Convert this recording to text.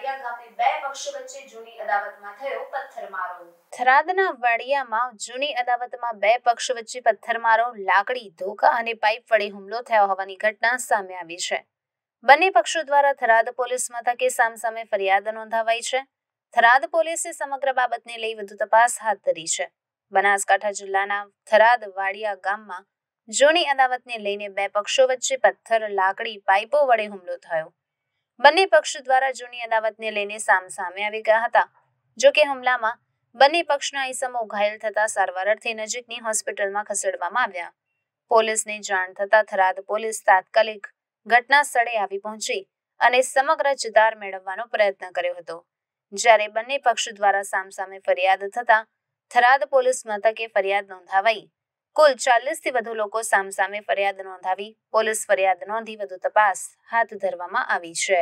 વાડિયા ગામે બે પક્ષો વચ્ચે જૂની અદાવતમાં થયો પથ્થરમારો થરાદના વાડિયામાં જૂની અદાવતમાં બે પક્ષો વચ્ચે પથ્થરમારો લાકડી ધોકા અને પાઇપ વડે હુમલો થયો હોવાની ઘટના સામે આવી છે બંને પક્ષો દ્વારા થરાદ પોલીસ મથકે સામસામે ફરિયાદ નોંધાવાઈ છે થરાદ પોલીસે સમગ્ર બાબતને લઈ વધુ તપાસ હાથ ધરી છે બનાસકાંઠા જિલ્લાના થરાદ વાડિયા ગામમાં જૂની અદાવતને લઈને બે પક્ષો વચ્ચે પથ્થર લાકડી પાઇપો વડે હુમલો થયો બંને પક્ષ દ્વારા જૂની અદાવતને લઈને સામસામે આવી ગયા હતા જોકે હુમલામાં બંને પક્ષના ઇસમો ઘાયલ થતા સારવાર અર્થે નજીકની હોસ્પિટલમાં ખસેડવામાં આવ્યા પોલીસને જાણ થતા થરાદ પોલીસ તાત્કાલિક ઘટના સ્થળે આવી પહોંચી અને સમગ્ર જુદાર મેળવવાનો પ્રયત્ન કર્યો હતો જ્યારે બંને પક્ષ દ્વારા સામસામે ફરિયાદ થતા થરાદ પોલીસ મથકે ફરિયાદ નોંધાવાઈ કુલ ચાલીસથી વધુ લોકો સામસામે ફરિયાદ નોંધાવી પોલીસ ફરિયાદ નોંધી વધુ તપાસ હાથ ધરવામાં આવી છે